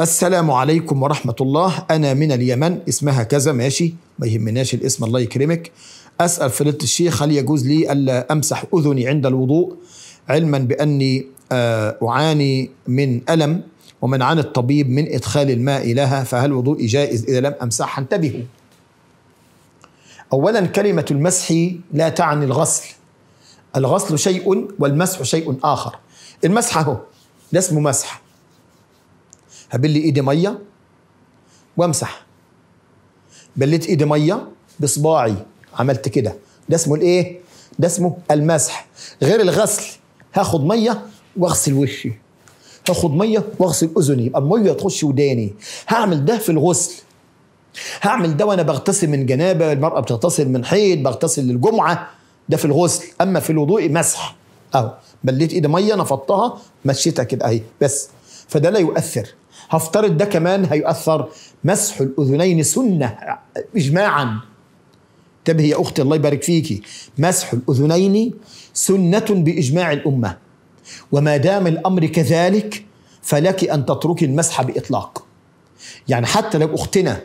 السلام عليكم ورحمة الله أنا من اليمن اسمها كذا ماشي ما يهمناش الاسم الله يكرمك أسأل فضيلة الشيخ هل يجوز لي ألا أمسح أذني عند الوضوء علما بأني آه، أعاني من ألم ومن عن الطبيب من إدخال الماء لها فهل وضوئي جائز إذا لم أمسحها انتبهوا أولا كلمة المسح لا تعني الغسل الغسل شيء والمسح شيء آخر المسح هو ده اسمه مسح هبلي ايدي ميه وامسح بليت ايدي ميه بصباعي عملت كده ده اسمه الايه ده اسمه المسح غير الغسل هاخد ميه واغسل وشي هاخد ميه واغسل اذني يبقى الميه تخش وداني هعمل ده في الغسل هعمل ده وانا بغتسل من جنابه المراه بتغتسل من حيض بغتسل للجمعه ده في الغسل اما في الوضوء مسح اهو بليت ايدي ميه نفضتها مشيتها كده اهي بس فده لا يؤثر هفترض ده كمان هيؤثر مسح الأذنين سنة إجماعا انتبهي يا أختي الله يبارك فيكي مسح الأذنين سنة بإجماع الأمة وما دام الأمر كذلك فلك أن تتركي المسح بإطلاق يعني حتى لو أختنا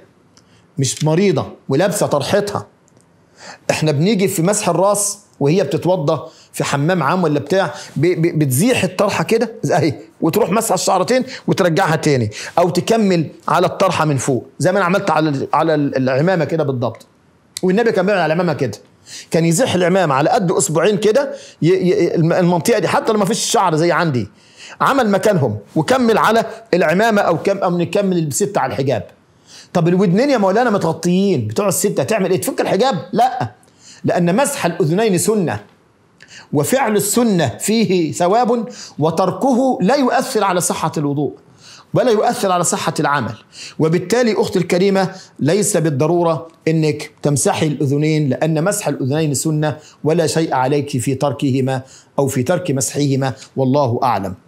مش مريضة ولابسة طرحتها احنا بنيجي في مسح الراس وهي بتتوضى في حمام عام ولا بتاع بتزيح الطرحه كده اهي وتروح مسح الشعرتين وترجعها تاني او تكمل على الطرحه من فوق زي ما انا عملت على على العمامه كده بالضبط والنبي كان بيعمل على العمامه كده كان يزيح العمامه على قد اسبوعين كده المنطقه دي حتى لو ما فيش شعر زي عندي عمل مكانهم وكمل على العمامه او كم او نكمل الست على الحجاب طب الودنين يا مولانا متغطيين بتوع الستة تعمل ايه تفك الحجاب لا لأن مسح الأذنين سنة وفعل السنة فيه ثواب وتركه لا يؤثر على صحة الوضوء ولا يؤثر على صحة العمل وبالتالي أختي الكريمة ليس بالضرورة أنك تمسحي الأذنين لأن مسح الأذنين سنة ولا شيء عليك في تركهما أو في ترك مسحهما والله أعلم